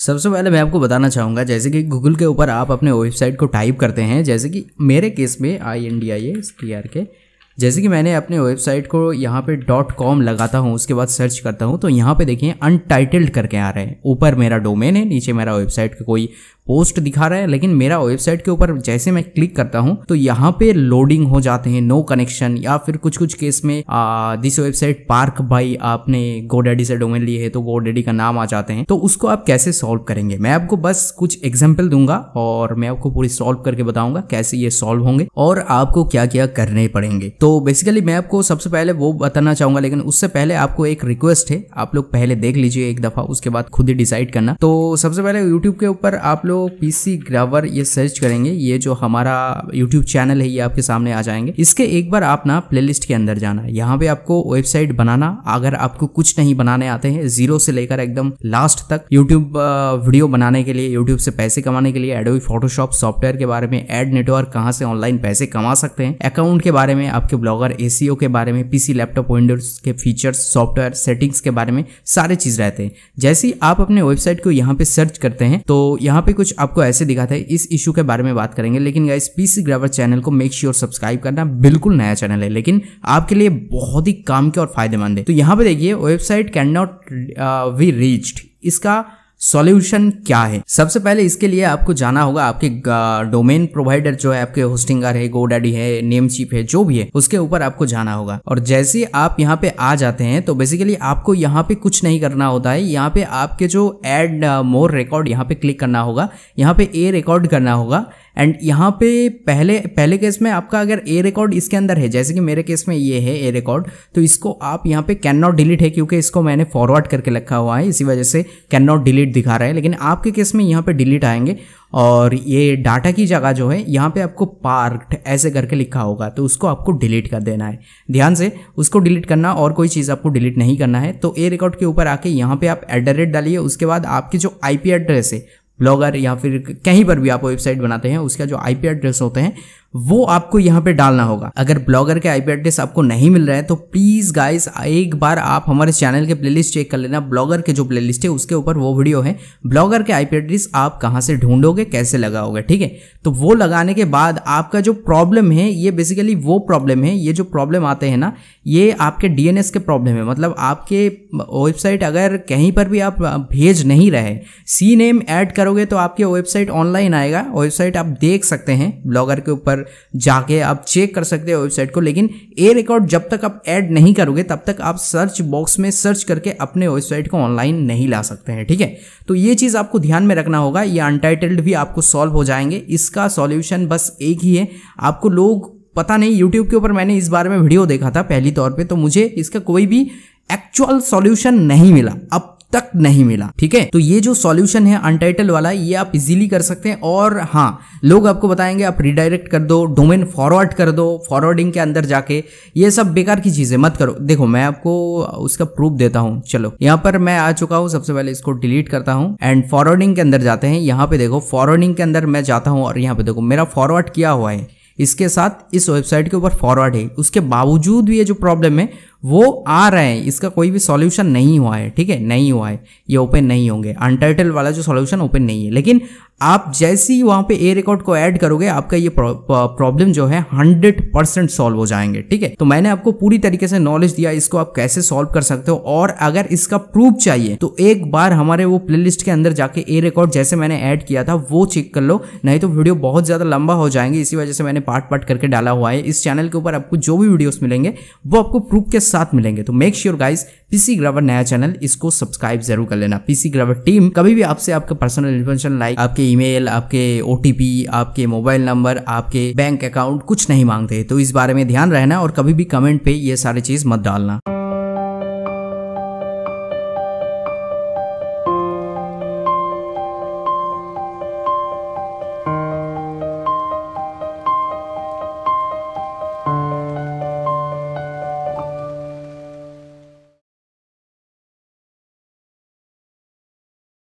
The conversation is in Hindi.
सबसे पहले मैं आपको बताना चाहूँगा जैसे कि गूगल के ऊपर आप अपने वेबसाइट को टाइप करते हैं जैसे कि मेरे केस में I N D I S T R के जैसे कि मैंने अपने वेबसाइट को यहाँ पे डॉट कॉम लगाता हूँ उसके बाद सर्च करता हूँ तो यहाँ पे देखिए अनटाइटल्ड करके आ रहे हैं ऊपर मेरा डोमेन है नीचे मेरा वेबसाइट का कोई पोस्ट दिखा रहा है लेकिन मेरा वेबसाइट के ऊपर जैसे मैं क्लिक करता हूँ तो यहाँ पे लोडिंग हो जाते हैं नो कनेक्शन या फिर कुछ कुछ केस में दिस वेबसाइट पार्क बाई आपने गोडेडी से डोमेन लिए है तो गोडेडी का नाम आ जाते हैं तो उसको आप कैसे सॉल्व करेंगे मैं आपको बस कुछ एग्जाम्पल दूंगा और मैं आपको पूरी सॉल्व करके बताऊंगा कैसे ये सॉल्व होंगे और आपको क्या क्या करने पड़ेंगे तो बेसिकली मैं आपको सबसे पहले वो बताना चाहूंगा लेकिन उससे पहले आपको एक रिक्वेस्ट है आप लोग पहले देख लीजिए एक दफा उसके बाद खुद ही डिसाइड करना तो सबसे पहले यूट्यूब के ऊपर आप लोग पीसी ग्रावर ये सर्च करेंगे ये जो हमारा यूट्यूब चैनल है ये आपके सामने आ जाएंगे इसके एक बार आप ना प्लेलिस्ट के अंदर जाना है यहाँ पे आपको वेबसाइट बनाना अगर आपको कुछ नहीं बनाने आते हैं जीरो से लेकर एकदम लास्ट तक यूट्यूब वीडियो बनाने के लिए यूट्यूब से पैसे कमाने के लिए एडोबी फोटोशॉप सॉफ्टवेयर के बारे में एड नेटवर्क कहाँ से ऑनलाइन पैसे कमा सकते हैं अकाउंट के बारे में आपके ब्लॉगर ए के बारे में पीसी लैपटॉप विंडोज के फीचर्स सॉफ्टवेयर सेटिंग्स के बारे में सारे चीज रहते हैं जैसे आप अपने वेबसाइट को यहाँ पे सर्च करते हैं तो यहाँ पे कुछ आपको ऐसे दिखा था इस इशू के बारे में बात करेंगे लेकिन गाइस पीसी ग्रावर चैनल को मेक श्योर सब्सक्राइब करना बिल्कुल नया चैनल है लेकिन आपके लिए बहुत ही काम के और फायदेमंद है तो यहाँ पे देखिए website can not be reached इसका सॉल्यूशन क्या है सबसे पहले इसके लिए आपको जाना होगा आपके डोमेन प्रोवाइडर जो है आपके होस्टिंगर है गोडाडी है चीप है जो भी है उसके ऊपर आपको जाना होगा और जैसे आप यहाँ पे आ जाते हैं तो बेसिकली आपको यहाँ पे कुछ नहीं करना होता है यहाँ पे आपके जो एड मोर रिकॉर्ड यहाँ पे क्लिक करना होगा यहाँ पे ए रिकॉर्ड करना होगा एंड यहाँ पे पहले पहले केस में आपका अगर ए रिकॉर्ड इसके अंदर है जैसे कि मेरे केस में ये है ए रिकॉर्ड तो इसको आप यहाँ पे कैन नॉट डिलीट है क्योंकि इसको मैंने फॉरवर्ड करके रखा हुआ है इसी वजह से कैन नॉट डिलीट दिखा रहा है लेकिन आपके केस में यहाँ पे डिलीट आएंगे और ये डाटा की जगह जो है यहाँ पे आपको पार्क्ड ऐसे करके लिखा होगा तो उसको आपको डिलीट कर देना है ध्यान से उसको डिलीट करना और कोई चीज़ आपको डिलीट नहीं करना है तो ए रिकॉर्ड के ऊपर आके यहाँ पे आप एट द रेट डालिए उसके बाद आपकी जो आईपी एड्रेस है ब्लॉगर या फिर कहीं पर भी आप वेबसाइट बनाते हैं उसका जो आई एड्रेस होते हैं वो आपको यहाँ पे डालना होगा अगर ब्लॉगर के आईपी एड्रेस आपको नहीं मिल रहा है तो प्लीज गाइस एक बार आप हमारे चैनल के प्लेलिस्ट चेक कर लेना ब्लॉगर के जो प्लेलिस्ट है उसके ऊपर वो वीडियो है ब्लॉगर के आईपी एड्रेस आप कहाँ से ढूंढोगे कैसे लगाओगे ठीक है तो वो लगाने के बाद आपका जो प्रॉब्लम है ये बेसिकली वो प्रॉब्लम है ये जो प्रॉब्लम आते हैं ना ये आपके डीएनएस के प्रॉब्लम है मतलब आपके वेबसाइट अगर कहीं पर भी आप भेज नहीं रहे सी नेम ऐड करोगे तो आपके वेबसाइट ऑनलाइन आएगा वेबसाइट आप देख सकते हैं ब्लॉगर के ऊपर पर जाके आप चेक कर सकते हैं वेबसाइट को लेकिन ए रिकॉर्ड जब तक आप ऐड नहीं करोगे तब तक आप सर्च बॉक्स में सर्च करके अपने वेबसाइट को ऑनलाइन नहीं ला सकते हैं ठीक है तो ये चीज़ आपको ध्यान में रखना होगा ये अनटाइटल्ड भी आपको सॉल्व हो जाएंगे इसका सॉल्यूशन बस एक ही है आपको लोग पता नहीं यूट्यूब के ऊपर मैंने इस बारे में वीडियो देखा था पहली तौर पे तो मुझे इसका कोई भी एक्चुअल सॉल्यूशन नहीं मिला अब तक नहीं मिला ठीक है तो ये जो सॉल्यूशन है अनटाइटल वाला ये आप इजीली कर सकते हैं और हाँ लोग आपको बताएंगे आप रिडायरेक्ट कर दो डोमेन फॉरवर्ड कर दो फॉरवर्डिंग के अंदर जाके ये सब बेकार की चीज़ें मत करो देखो मैं आपको उसका प्रूफ देता हूँ चलो यहाँ पर मैं आ चुका हूँ सबसे पहले इसको डिलीट करता हूँ एंड फॉरवर्डिंग के अंदर जाते हैं यहाँ पे देखो फॉरवर्डिंग के अंदर मैं जाता हूँ और यहाँ पे देखो मेरा फॉरवर्ड किया हुआ है इसके साथ इस वेबसाइट के ऊपर फॉरवर्ड है उसके बावजूद भी ये जो प्रॉब्लम है वो आ रहे हैं इसका कोई भी सॉल्यूशन नहीं हुआ है ठीक है नहीं हुआ है ये ओपन नहीं होंगे अनटाइटल वाला जो सॉल्यूशन ओपन नहीं है लेकिन आप जैसे ही वहाँ पे ए रिकॉर्ड को ऐड करोगे आपका ये प्रॉब्लम जो है 100 परसेंट सॉल्व हो जाएंगे ठीक है तो मैंने आपको पूरी तरीके से नॉलेज दिया इसको आप कैसे सॉल्व कर सकते हो और अगर इसका प्रूफ चाहिए तो एक बार हमारे वो प्ले के अंदर जाके ए रिकॉर्ड जैसे मैंने ऐड किया था वो चेक कर लो नहीं तो वीडियो बहुत ज़्यादा लंबा हो जाएंगे इसी वजह से मैंने पार्ट पार्ट करके डाला हुआ है इस चैनल के ऊपर आपको जो भी वीडियो मिलेंगे वो आपको प्रूफ के साथ मिलेंगे तो make sure guys PC Grower नया चैनल इसको सब्सक्राइब जरूर कर लेना पीसी ग्रावर टीम कभी भी आपसे आपका पर्सनल इन्फॉर्मेशन लाइक आपके ईमेल आपके ओटीपी आपके मोबाइल नंबर आपके बैंक अकाउंट कुछ नहीं मांगते तो इस बारे में ध्यान रहना और कभी भी कमेंट पे ये सारी चीज मत डालना